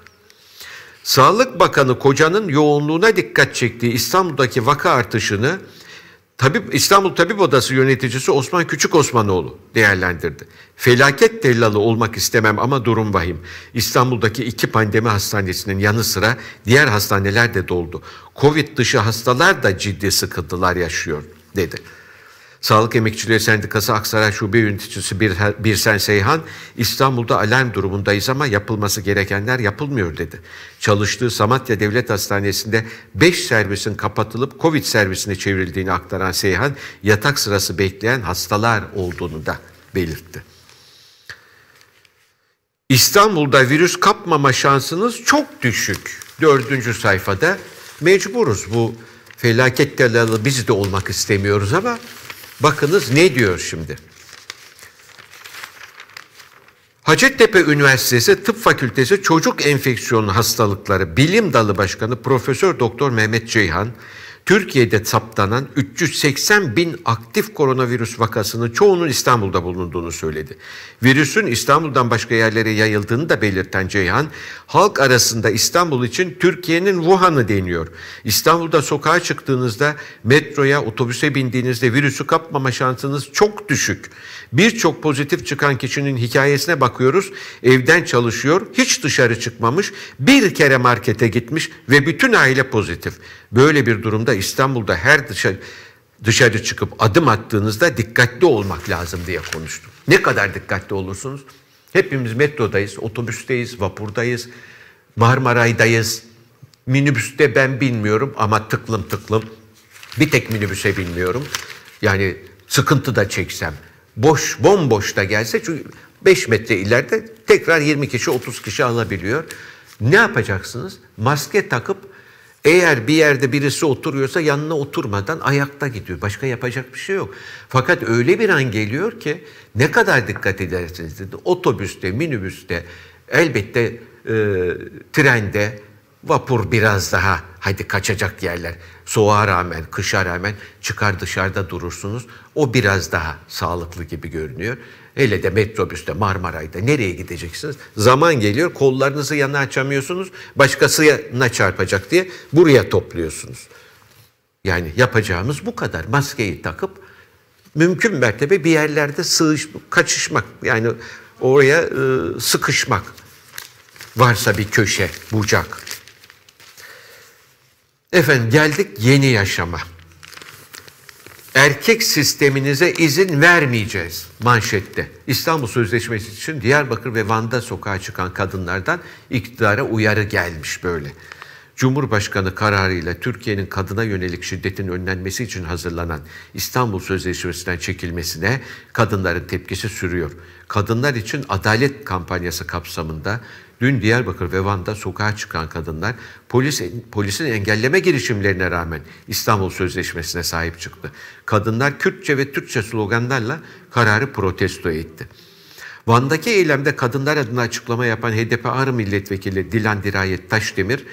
Sağlık Bakanı kocanın yoğunluğuna dikkat çektiği İstanbul'daki vaka artışını Tabip, İstanbul Tabip Odası yöneticisi Osman Küçük Osmanoğlu değerlendirdi. Felaket tellalı olmak istemem ama durum vahim. İstanbul'daki iki pandemi hastanesinin yanı sıra diğer hastaneler de doldu. Covid dışı hastalar da ciddi sıkıntılar yaşıyor dedi. Sağlık Emekçileri Sendikası Aksaray Şube Yöneticisi Birsen Seyhan, İstanbul'da alarm durumundayız ama yapılması gerekenler yapılmıyor dedi. Çalıştığı Samatya Devlet Hastanesi'nde 5 servisin kapatılıp Covid servisine çevrildiğini aktaran Seyhan, yatak sırası bekleyen hastalar olduğunu da belirtti. İstanbul'da virüs kapmama şansınız çok düşük. Dördüncü sayfada mecburuz bu felaket dalalı biz de olmak istemiyoruz ama Bakınız ne diyor şimdi. Hacettepe Üniversitesi Tıp Fakültesi Çocuk Enfeksiyonu Hastalıkları Bilim Dalı Başkanı Profesör Doktor Mehmet Ceyhan Türkiye'de saptanan 380 bin aktif koronavirüs vakasının çoğunun İstanbul'da bulunduğunu söyledi. Virüsün İstanbul'dan başka yerlere yayıldığını da belirten Ceyhan, halk arasında İstanbul için Türkiye'nin Wuhan'ı deniyor. İstanbul'da sokağa çıktığınızda metroya, otobüse bindiğinizde virüsü kapmama şansınız çok düşük. Birçok pozitif çıkan kişinin hikayesine bakıyoruz. Evden çalışıyor, hiç dışarı çıkmamış, bir kere markete gitmiş ve bütün aile pozitif. Böyle bir durumda İstanbul'da her dışarı dışarı çıkıp adım attığınızda dikkatli olmak lazım diye konuştum. Ne kadar dikkatli olursunuz? Hepimiz metrodayız, otobüsteyiz, vapurdayız, Marmaray'dayız. Minibüste ben bilmiyorum ama tıklım tıklım. Bir tek minibüse bilmiyorum. Yani sıkıntı da çeksem, boş bomboş da gelse çünkü 5 metre ileride tekrar 20 kişi 30 kişi alabiliyor. Ne yapacaksınız? Maske takıp eğer bir yerde birisi oturuyorsa yanına oturmadan ayakta gidiyor. Başka yapacak bir şey yok. Fakat öyle bir an geliyor ki ne kadar dikkat edersiniz dedi. Otobüste, minibüste, elbette e, trende, vapur biraz daha hadi kaçacak yerler. Soğuğa rağmen, kışa rağmen çıkar dışarıda durursunuz. O biraz daha sağlıklı gibi görünüyor. Hele de metrobüste, Marmaray'da nereye gideceksiniz? Zaman geliyor, kollarınızı yana açamıyorsunuz, başkasına çarpacak diye buraya topluyorsunuz. Yani yapacağımız bu kadar. Maskeyi takıp mümkün mertebe bir yerlerde sığışmak, kaçışmak yani oraya e, sıkışmak. Varsa bir köşe, bucak. Efendim geldik yeni yaşama erkek sisteminize izin vermeyeceğiz manşette. İstanbul Sözleşmesi için Diyarbakır ve Van'da sokağa çıkan kadınlardan iktidara uyarı gelmiş böyle. Cumhurbaşkanı kararıyla Türkiye'nin kadına yönelik şiddetin önlenmesi için hazırlanan İstanbul Sözleşmesi'nden çekilmesine kadınların tepkisi sürüyor. Kadınlar için adalet kampanyası kapsamında Dün Diyarbakır ve Van'da sokağa çıkan kadınlar polis, polisin engelleme girişimlerine rağmen İstanbul Sözleşmesi'ne sahip çıktı. Kadınlar Kürtçe ve Türkçe sloganlarla kararı protesto etti. Van'daki eylemde kadınlar adına açıklama yapan HDP Ağrı Milletvekili Dilan Dirayet Taşdemir,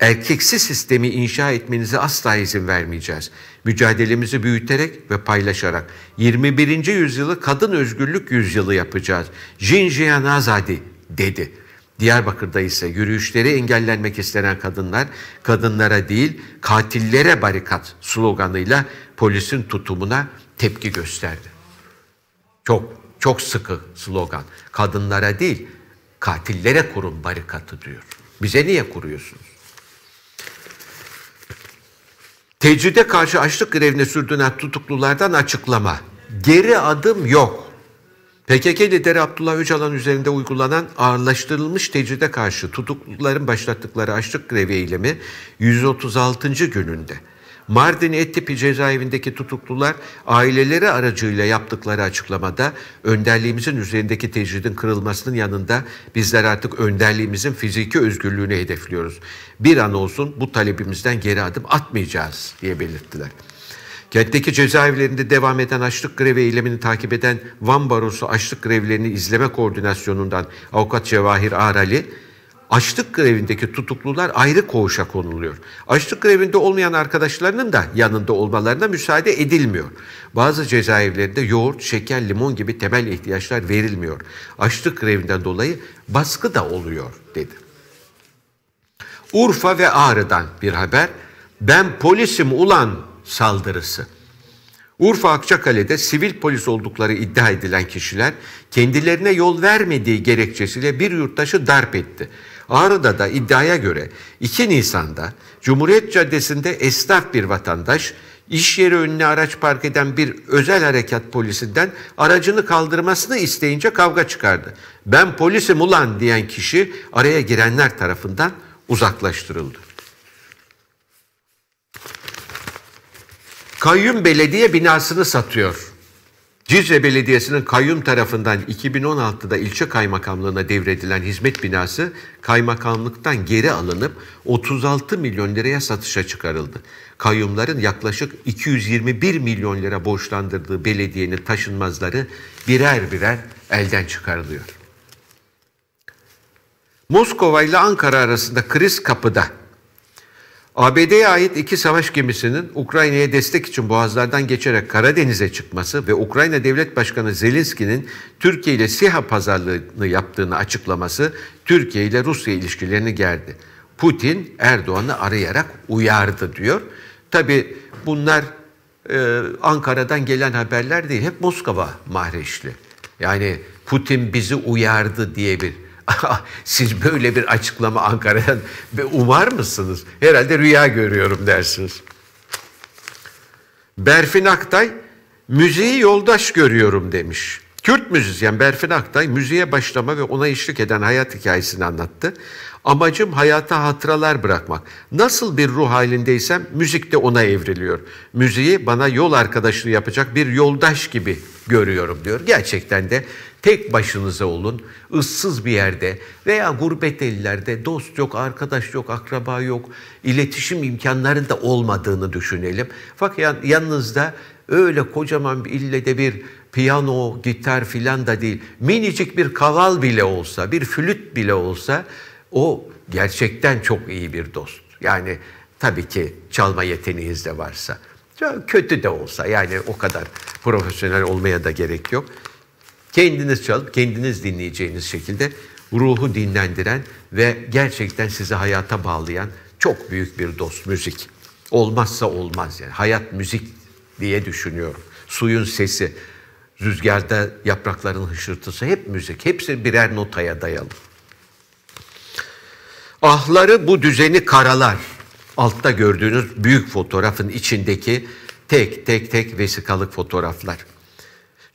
erkeksi sistemi inşa etmenize asla izin vermeyeceğiz. Mücadelemizi büyüterek ve paylaşarak 21. yüzyılı kadın özgürlük yüzyılı yapacağız. Jinjiyan Azadi dedi. Diyarbakır'da ise yürüyüşleri engellenmek istenen kadınlar kadınlara değil katillere barikat sloganıyla polisin tutumuna tepki gösterdi. Çok çok sıkı slogan. Kadınlara değil katillere kurun barikatı diyor. Bize niye kuruyorsunuz? Tecride karşı açlık grevine sürdüren tutuklulardan açıklama. Geri adım yok. PKK lideri Abdullah Öcalan üzerinde uygulanan ağırlaştırılmış tecride karşı tutukluların başlattıkları açlık grevi eylemi 136. gününde. Mardin Ettipi cezaevindeki tutuklular aileleri aracıyla yaptıkları açıklamada önderliğimizin üzerindeki tecridin kırılmasının yanında bizler artık önderliğimizin fiziki özgürlüğünü hedefliyoruz. Bir an olsun bu talebimizden geri adım atmayacağız diye belirttiler. Kentteki cezaevlerinde devam eden açlık grevi eylemini takip eden Van Barosu Açlık Grevlerini İzleme Koordinasyonu'ndan Avukat Cevahir Arali, açlık grevindeki tutuklular ayrı koğuşa konuluyor. Açlık grevinde olmayan arkadaşlarının da yanında olmalarına müsaade edilmiyor. Bazı cezaevlerinde yoğurt, şeker, limon gibi temel ihtiyaçlar verilmiyor. Açlık grevinden dolayı baskı da oluyor dedi. Urfa ve Ağrı'dan bir haber. Ben polisim ulan saldırısı. Urfa Akçakale'de sivil polis oldukları iddia edilen kişiler kendilerine yol vermediği gerekçesiyle bir yurttaşı darp etti. Ağrı'da da iddiaya göre 2 Nisan'da Cumhuriyet Caddesi'nde esnaf bir vatandaş iş yeri önüne araç park eden bir özel harekat polisinden aracını kaldırmasını isteyince kavga çıkardı. Ben polisim ulan diyen kişi araya girenler tarafından uzaklaştırıldı. Kayyum Belediye binasını satıyor. Cizre Belediyesi'nin kayyum tarafından 2016'da ilçe kaymakamlığına devredilen hizmet binası kaymakamlıktan geri alınıp 36 milyon liraya satışa çıkarıldı. Kayyumların yaklaşık 221 milyon lira borçlandırdığı belediyenin taşınmazları birer birer elden çıkarılıyor. Moskova ile Ankara arasında kriz kapıda. ABD'ye ait iki savaş gemisinin Ukrayna'ya destek için boğazlardan geçerek Karadeniz'e çıkması ve Ukrayna Devlet Başkanı Zelenski'nin Türkiye ile SİHA pazarlığını yaptığını açıklaması Türkiye ile Rusya ilişkilerini gerdi. Putin Erdoğan'ı arayarak uyardı diyor. Tabi bunlar e, Ankara'dan gelen haberler değil hep Moskova mahreçli. Yani Putin bizi uyardı diye bir Siz böyle bir açıklama Ankara'dan umar mısınız? Herhalde rüya görüyorum dersiniz. Berfin Aktay müziği yoldaş görüyorum demiş. Kürt müzisyen Berfin Aktay müziğe başlama ve ona eşlik eden hayat hikayesini anlattı. Amacım hayata hatıralar bırakmak. Nasıl bir ruh halindeysem müzik de ona evriliyor. Müziği bana yol arkadaşını yapacak bir yoldaş gibi görüyorum diyor. Gerçekten de Tek başınıza olun, ıssız bir yerde veya gurbet ellerde dost yok, arkadaş yok, akraba yok, iletişim imkanları da olmadığını düşünelim. Fakat yanınızda öyle kocaman bir de bir piyano, gitar filan da değil, minicik bir kaval bile olsa, bir flüt bile olsa o gerçekten çok iyi bir dost. Yani tabii ki çalma yeteneğiniz de varsa. Kötü de olsa yani o kadar profesyonel olmaya da gerek yok. Kendiniz çalıp kendiniz dinleyeceğiniz şekilde ruhu dinlendiren ve gerçekten sizi hayata bağlayan çok büyük bir dost müzik. Olmazsa olmaz yani. Hayat müzik diye düşünüyorum. Suyun sesi, rüzgarda yaprakların hışırtısı hep müzik. Hepsi birer notaya dayalı. Ahları bu düzeni karalar. Altta gördüğünüz büyük fotoğrafın içindeki tek tek tek vesikalık fotoğraflar.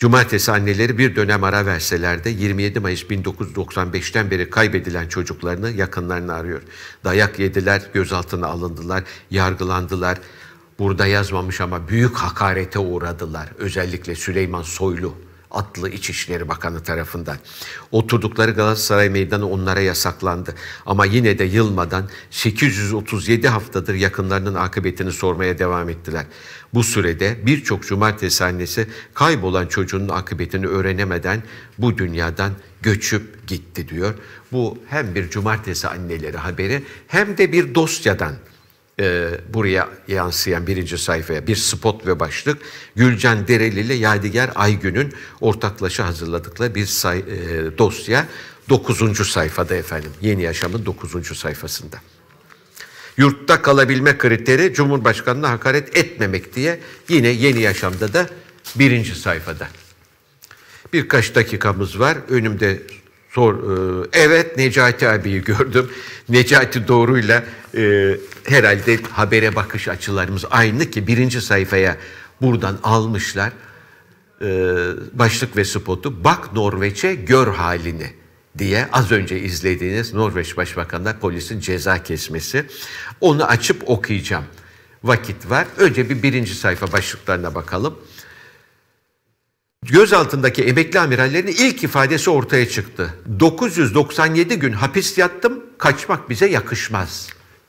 Cumartesi anneleri bir dönem ara verseler de 27 Mayıs 1995'ten beri kaybedilen çocuklarını yakınlarını arıyor. Dayak yediler, gözaltına alındılar, yargılandılar. Burada yazmamış ama büyük hakarete uğradılar. Özellikle Süleyman Soylu Atlı İçişleri Bakanı tarafından. Oturdukları Galatasaray Meydanı onlara yasaklandı. Ama yine de yılmadan 837 haftadır yakınlarının akıbetini sormaya devam ettiler. Bu sürede birçok cumartesi annesi kaybolan çocuğunun akıbetini öğrenemeden bu dünyadan göçüp gitti diyor. Bu hem bir cumartesi anneleri haberi hem de bir dosyadan e, buraya yansıyan birinci sayfaya bir spot ve başlık. Gülcan Dereli ile Yadigar Aygün'ün ortaklaşa hazırladıkları bir say, e, dosya. Dokuzuncu sayfada efendim. Yeni Yaşam'ın dokuzuncu sayfasında. Yurtta kalabilme kriteri Cumhurbaşkanı'na hakaret etmemek diye yine Yeni Yaşam'da da birinci sayfada. Birkaç dakikamız var. Önümde Sor. E, evet Necati abiyi gördüm. Necati Doğru'yla e, herhalde habere bakış açılarımız aynı ki birinci sayfaya buradan almışlar e, başlık ve spotu. Bak Norveç'e gör halini diye az önce izlediğiniz Norveç Başbakanı'na polisin ceza kesmesi. Onu açıp okuyacağım. Vakit var. Önce bir birinci sayfa başlıklarına bakalım. Gözaltındaki emekli amirallerin ilk ifadesi ortaya çıktı. 997 gün hapis yattım, kaçmak bize yakışmaz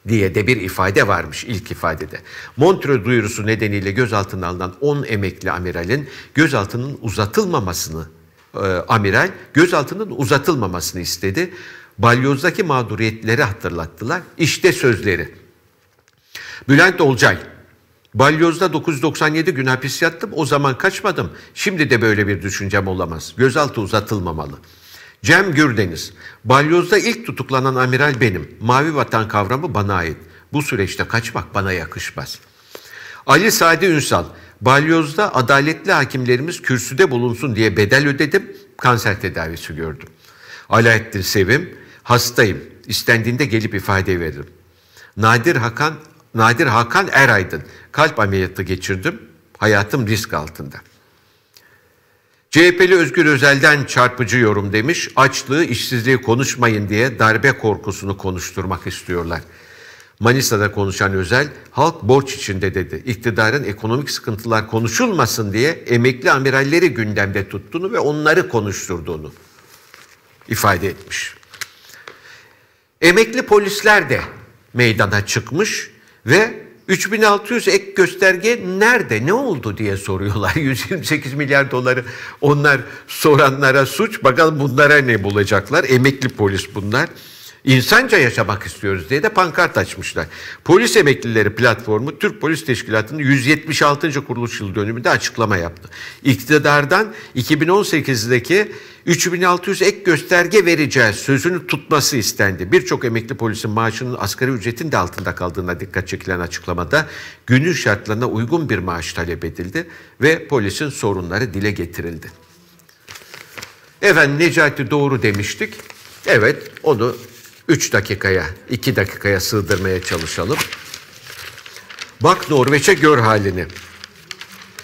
diye de bir ifade varmış ilk ifadede. Montreux duyurusu nedeniyle gözaltına alınan 10 emekli amiralin gözaltının uzatılmamasını e, amiral gözaltının uzatılmamasını istedi. Balyozdaki mağduriyetleri hatırlattılar. İşte sözleri. Bülent Olcay Balyoz'da 997 gün hapis yattım. O zaman kaçmadım. Şimdi de böyle bir düşüncem olamaz. Gözaltı uzatılmamalı. Cem Gürdeniz. Balyoz'da ilk tutuklanan amiral benim. Mavi vatan kavramı bana ait. Bu süreçte kaçmak bana yakışmaz. Ali Sadi Ünsal. Balyoz'da adaletli hakimlerimiz kürsüde bulunsun diye bedel ödedim. Kanser tedavisi gördüm. Alaettin Sevim. Hastayım. İstendiğinde gelip ifade veririm. Nadir Hakan Nadir Hakan Eraydın. Kalp ameliyatı geçirdim. Hayatım risk altında. CHP'li Özgür Özel'den çarpıcı yorum demiş. Açlığı, işsizliği konuşmayın diye darbe korkusunu konuşturmak istiyorlar. Manisa'da konuşan Özel, halk borç içinde dedi. İktidarın ekonomik sıkıntılar konuşulmasın diye emekli amiralleri gündemde tuttuğunu ve onları konuşturduğunu ifade etmiş. Emekli polisler de meydana çıkmış. Ve 3600 ek gösterge nerede, ne oldu diye soruyorlar. 128 milyar doları onlar soranlara suç. Bakalım bunlara ne bulacaklar? Emekli polis bunlar insanca yaşamak istiyoruz diye de pankart açmışlar. Polis Emeklileri Platformu Türk Polis Teşkilatı'nın 176. kuruluş yıl dönümünde açıklama yaptı. İktidardan 2018'deki 3600 ek gösterge vereceğiz sözünü tutması istendi. Birçok emekli polisin maaşının asgari ücretin de altında kaldığına dikkat çekilen açıklamada günün şartlarına uygun bir maaş talep edildi ve polisin sorunları dile getirildi. Efendim Necati doğru demiştik. Evet onu 3 dakikaya, 2 dakikaya sığdırmaya çalışalım. Bak Norveç'e gör halini.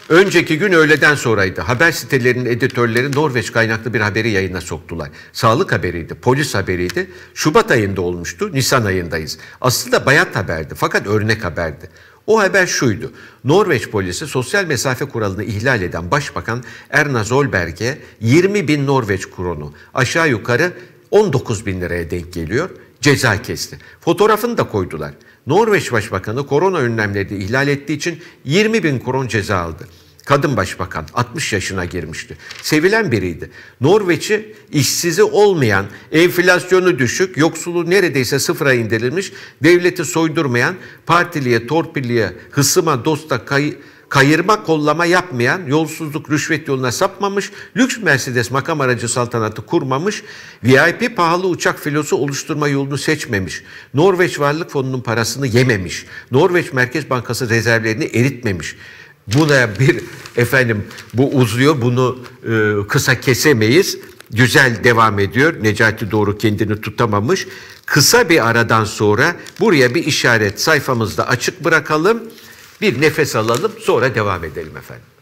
Önceki gün öğleden sonraydı. Haber sitelerinin editörleri Norveç kaynaklı bir haberi yayına soktular. Sağlık haberiydi, polis haberiydi. Şubat ayında olmuştu, Nisan ayındayız. Aslında bayat haberdi fakat örnek haberdi. O haber şuydu. Norveç polisi sosyal mesafe kuralını ihlal eden Başbakan Erna Zolberg'e 20 bin Norveç kronu aşağı yukarı 19 bin liraya denk geliyor. Ceza kesti. Fotoğrafını da koydular. Norveç Başbakanı korona önlemlerini ihlal ettiği için 20 bin kron ceza aldı. Kadın başbakan 60 yaşına girmişti. Sevilen biriydi. Norveç'i işsizi olmayan, enflasyonu düşük, yoksulluğu neredeyse sıfıra indirilmiş, devleti soydurmayan, partiliye, torpilliye, hısıma, dosta, kayı, kayırma kollama yapmayan, yolsuzluk rüşvet yoluna sapmamış, lüks Mercedes makam aracı saltanatı kurmamış, VIP pahalı uçak filosu oluşturma yolunu seçmemiş, Norveç Varlık Fonu'nun parasını yememiş, Norveç Merkez Bankası rezervlerini eritmemiş. Bu da bir efendim bu uzuyor bunu e, kısa kesemeyiz. Güzel devam ediyor. Necati Doğru kendini tutamamış. Kısa bir aradan sonra buraya bir işaret sayfamızda açık bırakalım. Bir nefes alalım sonra devam edelim efendim.